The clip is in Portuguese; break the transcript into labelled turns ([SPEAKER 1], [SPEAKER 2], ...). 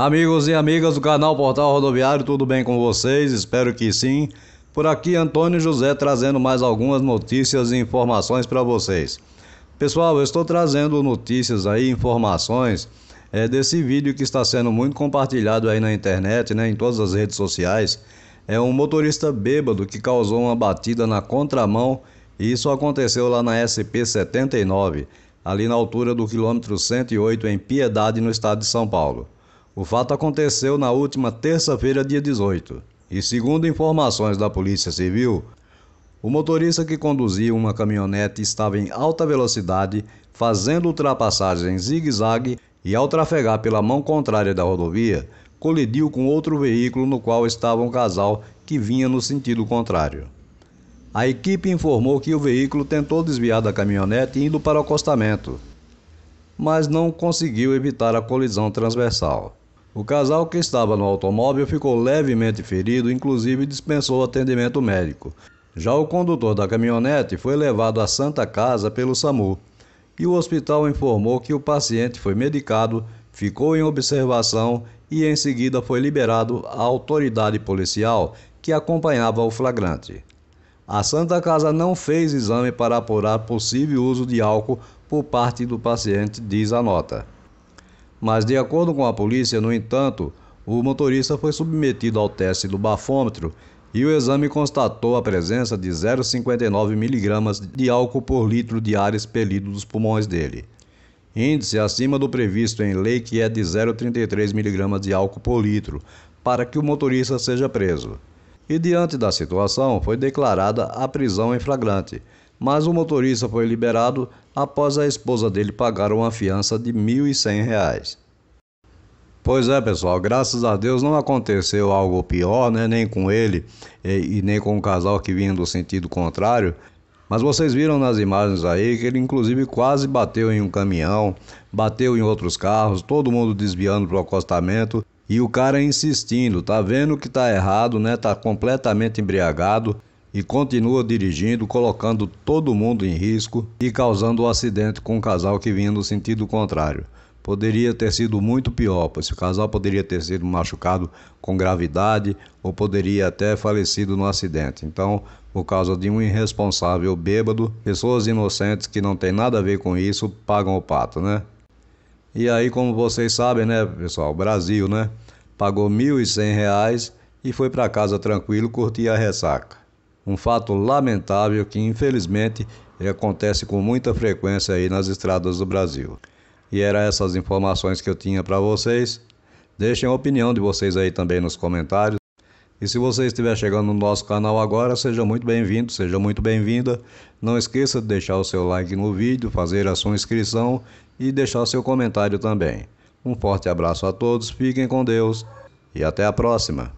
[SPEAKER 1] Amigos e amigas do canal Portal Rodoviário, tudo bem com vocês? Espero que sim. Por aqui, Antônio José trazendo mais algumas notícias e informações para vocês. Pessoal, eu estou trazendo notícias aí, informações é, desse vídeo que está sendo muito compartilhado aí na internet, né, em todas as redes sociais. É um motorista bêbado que causou uma batida na contramão e isso aconteceu lá na SP-79, ali na altura do quilômetro 108 em Piedade, no estado de São Paulo. O fato aconteceu na última terça-feira, dia 18, e segundo informações da Polícia Civil, o motorista que conduzia uma caminhonete estava em alta velocidade, fazendo ultrapassagens em zigue-zague e, ao trafegar pela mão contrária da rodovia, colidiu com outro veículo no qual estava um casal que vinha no sentido contrário. A equipe informou que o veículo tentou desviar da caminhonete indo para o acostamento, mas não conseguiu evitar a colisão transversal. O casal que estava no automóvel ficou levemente ferido, inclusive dispensou atendimento médico. Já o condutor da caminhonete foi levado à Santa Casa pelo SAMU e o hospital informou que o paciente foi medicado, ficou em observação e em seguida foi liberado à autoridade policial que acompanhava o flagrante. A Santa Casa não fez exame para apurar possível uso de álcool por parte do paciente, diz a nota. Mas, de acordo com a polícia, no entanto, o motorista foi submetido ao teste do bafômetro e o exame constatou a presença de 0,59 miligramas de álcool por litro de ar expelido dos pulmões dele. Índice acima do previsto em lei que é de 0,33 miligramas de álcool por litro, para que o motorista seja preso. E diante da situação, foi declarada a prisão em flagrante, mas o motorista foi liberado após a esposa dele pagar uma fiança de R$ 1.100. Pois é, pessoal, graças a Deus não aconteceu algo pior, né? Nem com ele e, e nem com o casal que vinha do sentido contrário. Mas vocês viram nas imagens aí que ele inclusive quase bateu em um caminhão, bateu em outros carros, todo mundo desviando para o acostamento e o cara insistindo, tá vendo que tá errado, né? Tá completamente embriagado e continua dirigindo, colocando todo mundo em risco e causando o um acidente com o um casal que vinha no sentido contrário. Poderia ter sido muito pior, pois o casal poderia ter sido machucado com gravidade ou poderia até falecido no acidente. Então, por causa de um irresponsável bêbado, pessoas inocentes que não têm nada a ver com isso pagam o pato, né? E aí, como vocês sabem, né, pessoal, Brasil, né? Pagou R$ 1.100 e foi para casa tranquilo curtir a ressaca. Um fato lamentável que, infelizmente, acontece com muita frequência aí nas estradas do Brasil. E eram essas informações que eu tinha para vocês. Deixem a opinião de vocês aí também nos comentários. E se você estiver chegando no nosso canal agora, seja muito bem-vindo, seja muito bem-vinda. Não esqueça de deixar o seu like no vídeo, fazer a sua inscrição e deixar o seu comentário também. Um forte abraço a todos, fiquem com Deus e até a próxima!